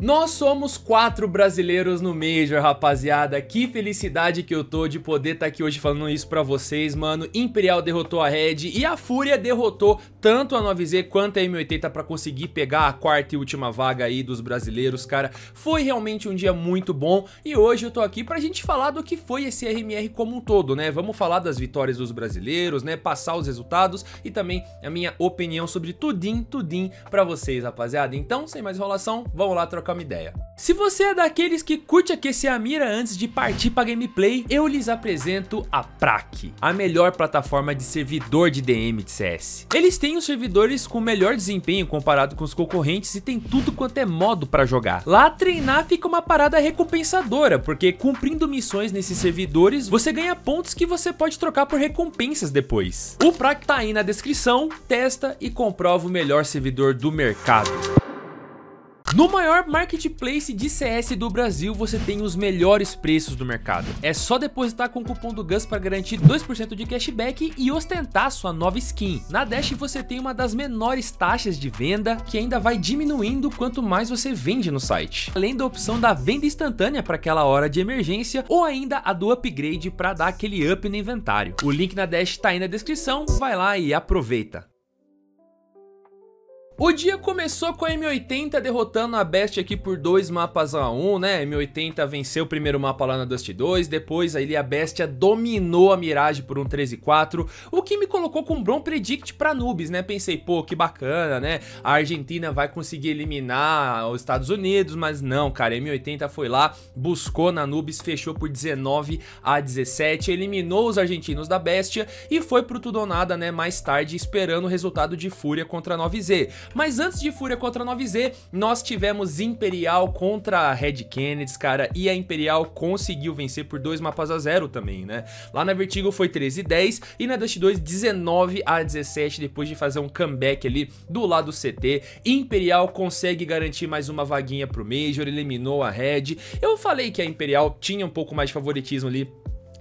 Nós somos quatro brasileiros no Major, rapaziada. Que felicidade que eu tô de poder estar tá aqui hoje falando isso pra vocês, mano. Imperial derrotou a Red e a Fúria derrotou tanto a 9Z quanto a M80 para conseguir pegar a quarta e última vaga aí dos brasileiros, cara. Foi realmente um dia muito bom e hoje eu tô aqui pra gente falar do que foi esse RMR como um todo, né? Vamos falar das vitórias dos brasileiros, né? Passar os resultados e também a minha opinião sobre tudim, tudim pra vocês, rapaziada. Então, sem mais enrolação, vamos lá trocar uma ideia. Se você é daqueles que curte aquecer a mira antes de partir pra gameplay, eu lhes apresento a PRAC, a melhor plataforma de servidor de DM de CS. Eles têm tem os servidores com melhor desempenho comparado com os concorrentes e tem tudo quanto é modo para jogar. Lá treinar fica uma parada recompensadora, porque cumprindo missões nesses servidores, você ganha pontos que você pode trocar por recompensas depois. O prac tá aí na descrição, testa e comprova o melhor servidor do mercado. No maior marketplace de CS do Brasil, você tem os melhores preços do mercado. É só depositar com o cupom do Gus para garantir 2% de cashback e ostentar sua nova skin. Na Dash você tem uma das menores taxas de venda, que ainda vai diminuindo quanto mais você vende no site. Além da opção da venda instantânea para aquela hora de emergência ou ainda a do upgrade para dar aquele up no inventário. O link na Dash está aí na descrição, vai lá e aproveita. O dia começou com a M80 derrotando a Best aqui por dois mapas a um, né? A M80 venceu o primeiro mapa lá na Dust 2, depois ali a Bestia dominou a Mirage por um 13-4, o que me colocou com um bom predict pra Nubes, né? Pensei, pô, que bacana, né? A Argentina vai conseguir eliminar os Estados Unidos, mas não, cara, a M80 foi lá, buscou na Nubes, fechou por 19 a 17, eliminou os argentinos da Bestia e foi pro tudo ou nada, né? Mais tarde, esperando o resultado de Fúria contra a 9Z. Mas antes de Fúria contra 9Z, nós tivemos Imperial contra Red Kennedy, cara, e a Imperial conseguiu vencer por dois mapas a zero também, né? Lá na Vertigo foi 13 e 10 e na Dust 2 19 a 17 depois de fazer um comeback ali do lado CT. Imperial consegue garantir mais uma vaguinha pro Major, eliminou a Red. Eu falei que a Imperial tinha um pouco mais de favoritismo ali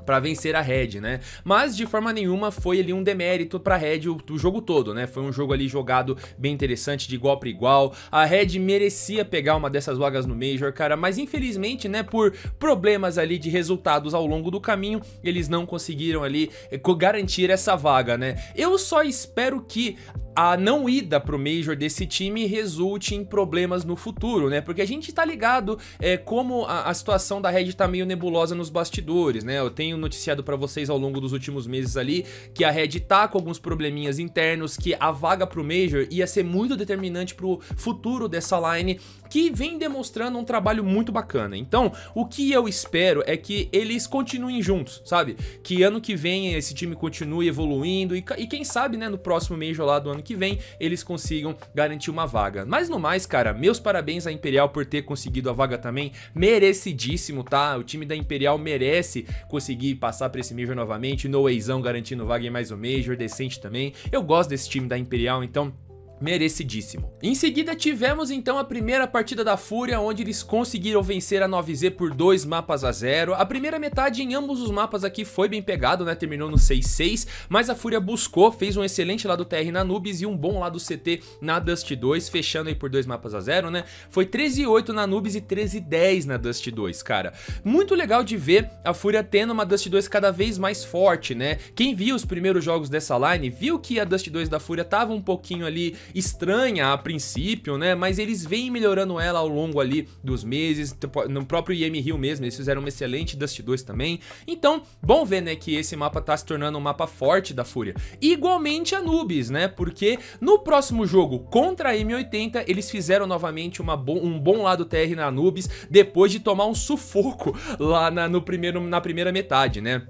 para vencer a Red, né? Mas de forma nenhuma foi ali um demérito para a Red o, o, jogo todo, né? Foi um jogo ali jogado bem interessante, de igual para igual. A Red merecia pegar uma dessas vagas no Major, cara, mas infelizmente, né, por problemas ali de resultados ao longo do caminho, eles não conseguiram ali eh, garantir essa vaga, né? Eu só espero que a não ida pro Major desse time resulte em problemas no futuro, né? Porque a gente tá ligado é, como a, a situação da Red tá meio nebulosa nos bastidores, né? Eu tenho noticiado para vocês ao longo dos últimos meses ali que a Red tá com alguns probleminhas internos, que a vaga pro Major ia ser muito determinante pro futuro dessa line, que vem demonstrando um trabalho muito bacana. Então, o que eu espero é que eles continuem juntos, sabe? Que ano que vem esse time continue evoluindo e, e quem sabe, né, no próximo Major lá do ano que vem eles consigam garantir uma vaga. Mas no mais, cara, meus parabéns à Imperial por ter conseguido a vaga também. Merecidíssimo, tá? O time da Imperial merece conseguir passar para esse Major novamente. No Eizão garantindo vaga em mais um Major, decente também. Eu gosto desse time da Imperial, então merecidíssimo. Em seguida tivemos então a primeira partida da Fúria, onde eles conseguiram vencer a 9Z por dois mapas a zero. A primeira metade em ambos os mapas aqui foi bem pegado, né? Terminou no 6-6, mas a Fúria buscou, fez um excelente lado TR na Nubes e um bom lado CT na Dust 2, fechando aí por dois mapas a zero, né? Foi 13-8 na Nubes e 13-10 na Dust 2, cara. Muito legal de ver a Fúria tendo uma Dust 2 cada vez mais forte, né? Quem viu os primeiros jogos dessa line, viu que a Dust 2 da Fúria tava um pouquinho ali estranha a princípio, né? Mas eles vêm melhorando ela ao longo ali dos meses, no próprio IM Hill mesmo, eles fizeram uma excelente Dust 2 também. Então, bom ver, né, que esse mapa tá se tornando um mapa forte da Fúria. Igualmente Anubis, né? Porque no próximo jogo contra a M80, eles fizeram novamente uma bo um bom lado TR na Anubis, depois de tomar um sufoco lá na, no primeiro, na primeira metade, né?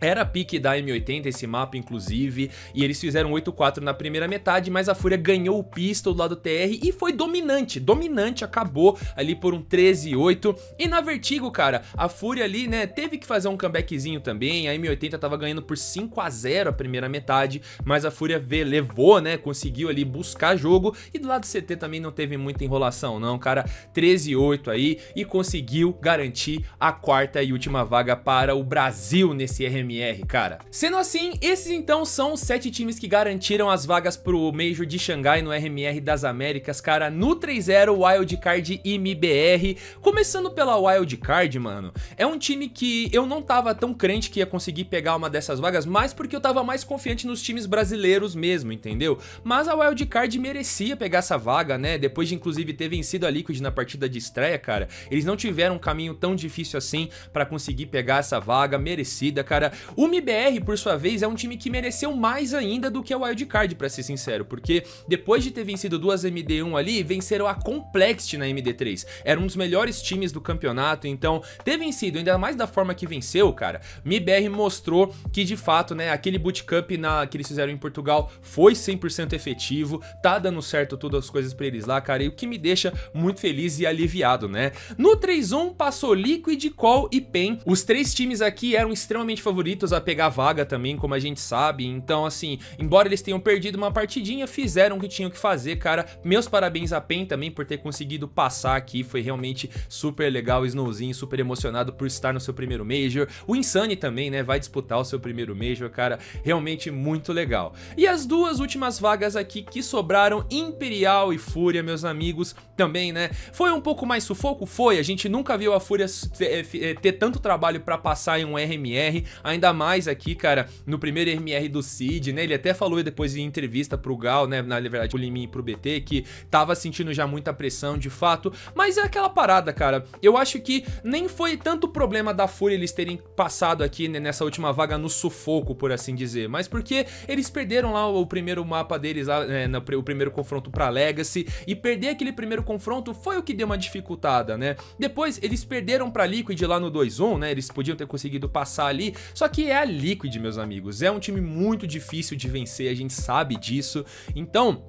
Era pique da M80 esse mapa, inclusive, e eles fizeram 8-4 na primeira metade, mas a Fúria ganhou o pistol do lado TR e foi dominante, dominante, acabou ali por um 13-8. E na Vertigo, cara, a Fúria ali, né, teve que fazer um comebackzinho também, a M80 tava ganhando por 5 a 0 a primeira metade, mas a Fúria levou, né, conseguiu ali buscar jogo, e do lado CT também não teve muita enrolação não, cara, 13-8 aí, e conseguiu garantir a quarta e última vaga para o Brasil nesse RM MMR, cara. Sendo assim, esses então são os sete times que garantiram as vagas pro Major de Xangai no RMR das Américas, cara, no 3-0, Wildcard e MBR. Começando pela Wildcard, mano, é um time que eu não tava tão crente que ia conseguir pegar uma dessas vagas, mas porque eu tava mais confiante nos times brasileiros mesmo, entendeu? Mas a Wildcard merecia pegar essa vaga, né? Depois de inclusive ter vencido a Liquid na partida de estreia, cara, eles não tiveram um caminho tão difícil assim para conseguir pegar essa vaga merecida, cara cara. O MBR, por sua vez, é um time que mereceu mais ainda do que a Wildcard, pra ser sincero, porque depois de ter vencido duas MD1 ali, venceram a Complexity na MD3. Era um dos melhores times do campeonato, então ter vencido, ainda mais da forma que venceu, cara, MBR mostrou que de fato, né, aquele bootcamp na, que eles fizeram em Portugal foi 100% efetivo, tá dando certo todas as coisas pra eles lá, cara, e o que me deixa muito feliz e aliviado, né? No 3-1 passou Liquid, Call e PEN, os três times aqui eram extremamente favoritos favoritos a pegar vaga também, como a gente sabe. Então, assim, embora eles tenham perdido uma partidinha, fizeram o que tinham que fazer, cara. Meus parabéns a PEN também por ter conseguido passar aqui. Foi realmente super legal Snowzinho, super emocionado por estar no seu primeiro Major. O Insane também, né, vai disputar o seu primeiro Major, cara. Realmente muito legal. E as duas últimas vagas aqui que sobraram, Imperial e Fúria, meus amigos, também, né? Foi um pouco mais sufoco? Foi. A gente nunca viu a Fúria ter, eh, eh, ter tanto trabalho para passar em um RMR ainda mais aqui, cara, no primeiro MR do Cid, né? Ele até falou depois em entrevista pro Gal, né? Na verdade, pro Limin e pro BT, que tava sentindo já muita pressão, de fato. Mas é aquela parada, cara. Eu acho que nem foi tanto problema da Fúria eles terem passado aqui né, nessa última vaga no sufoco, por assim dizer. Mas porque eles perderam lá o primeiro mapa deles, lá, né, no, o primeiro confronto pra Legacy. E perder aquele primeiro confronto foi o que deu uma dificultada, né? Depois eles perderam pra Liquid lá no 2-1, né? Eles podiam ter conseguido passar ali. Só que é a Liquid, meus amigos. É um time muito difícil de vencer, a gente sabe disso. Então,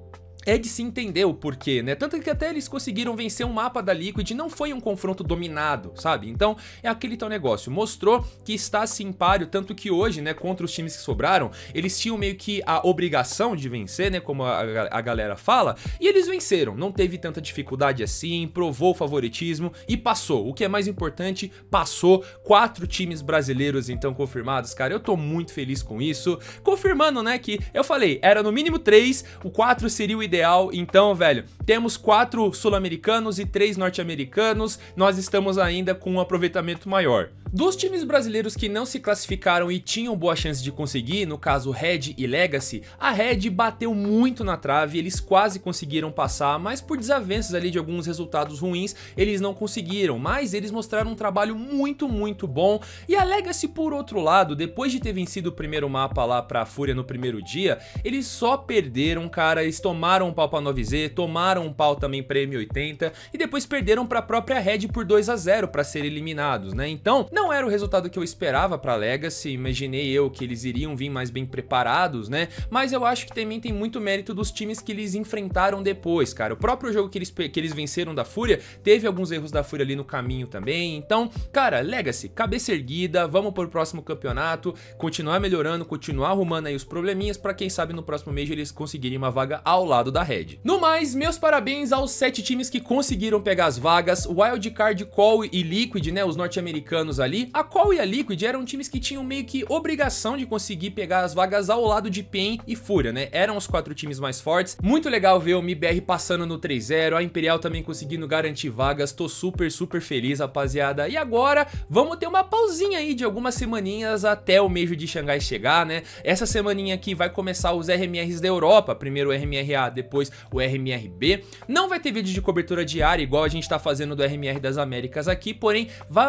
é de se entender o porquê, né? Tanto que até eles conseguiram vencer um mapa da Liquid, não foi um confronto dominado, sabe? Então, é aquele tal negócio, mostrou que está sim páreo, tanto que hoje, né, contra os times que sobraram, eles tinham meio que a obrigação de vencer, né, como a, a galera fala, e eles venceram, não teve tanta dificuldade assim, provou o favoritismo e passou. O que é mais importante, passou quatro times brasileiros então confirmados, cara, eu tô muito feliz com isso, confirmando, né, que eu falei, era no mínimo três, o quatro seria o ideal ideal. Então, velho, temos quatro sul-americanos e três norte-americanos. Nós estamos ainda com um aproveitamento maior. Dos times brasileiros que não se classificaram e tinham boa chance de conseguir, no caso Red e Legacy, a Red bateu muito na trave, eles quase conseguiram passar, mas por desavenças ali de alguns resultados ruins, eles não conseguiram, mas eles mostraram um trabalho muito, muito bom. E a Legacy, por outro lado, depois de ter vencido o primeiro mapa lá pra Fúria no primeiro dia, eles só perderam, cara, eles tomaram tomaram um pau pra 9Z, tomaram um pau também pra M80 e depois perderam pra própria Red por 2 a 0 para serem eliminados, né? Então, não era o resultado que eu esperava pra Legacy, imaginei eu que eles iriam vir mais bem preparados, né? Mas eu acho que também tem muito mérito dos times que eles enfrentaram depois, cara. O próprio jogo que eles, que eles venceram da Fúria, teve alguns erros da Fúria ali no caminho também. Então, cara, Legacy, cabeça erguida, vamos pro próximo campeonato, continuar melhorando, continuar arrumando aí os probleminhas para quem sabe no próximo mês eles conseguirem uma vaga ao lado da Red. No mais, meus parabéns aos sete times que conseguiram pegar as vagas, Wildcard, Call e Liquid, né, os norte-americanos ali. A Call e a Liquid eram times que tinham meio que obrigação de conseguir pegar as vagas ao lado de PEN e Fúria, né, eram os quatro times mais fortes. Muito legal ver o MBR passando no 3-0, a Imperial também conseguindo garantir vagas, tô super, super feliz, rapaziada. E agora, vamos ter uma pausinha aí de algumas semaninhas até o Major de Xangai chegar, né? Essa semaninha aqui vai começar os RMRs da Europa, primeiro o RMRA depois o RMRB. Não vai ter vídeo de cobertura diária, igual a gente tá fazendo do RMR das Américas aqui, porém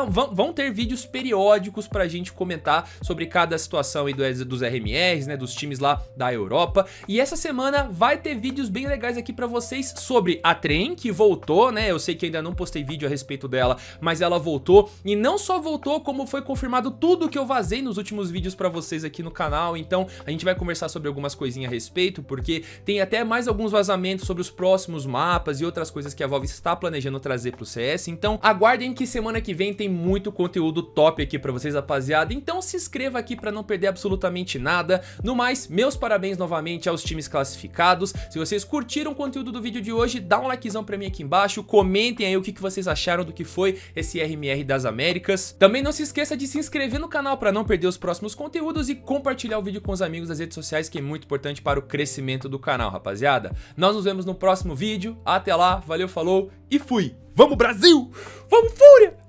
vão ter vídeos periódicos pra gente comentar sobre cada situação aí dos RMRs, né, dos times lá da Europa. E essa semana vai ter vídeos bem legais aqui pra vocês sobre a Trem, que voltou, né, eu sei que ainda não postei vídeo a respeito dela, mas ela voltou, e não só voltou, como foi confirmado tudo que eu vazei nos últimos vídeos pra vocês aqui no canal, então a gente vai conversar sobre algumas coisinhas a respeito, porque tem até mais alguns vazamentos sobre os próximos mapas e outras coisas que a Valve está planejando trazer para o CS. Então, aguardem que semana que vem tem muito conteúdo top aqui para vocês, rapaziada. Então, se inscreva aqui para não perder absolutamente nada. No mais, meus parabéns novamente aos times classificados. Se vocês curtiram o conteúdo do vídeo de hoje, dá um likezão para mim aqui embaixo, comentem aí o que, vocês acharam do que foi esse RMR das Américas. Também não se esqueça de se inscrever no canal para não perder os próximos conteúdos e compartilhar o vídeo com os amigos das redes sociais, que é muito importante para o crescimento do canal, rapaziada. Nós nos vemos no próximo vídeo. Até lá, valeu, falou e fui. Vamos Brasil! Vamos Fúria!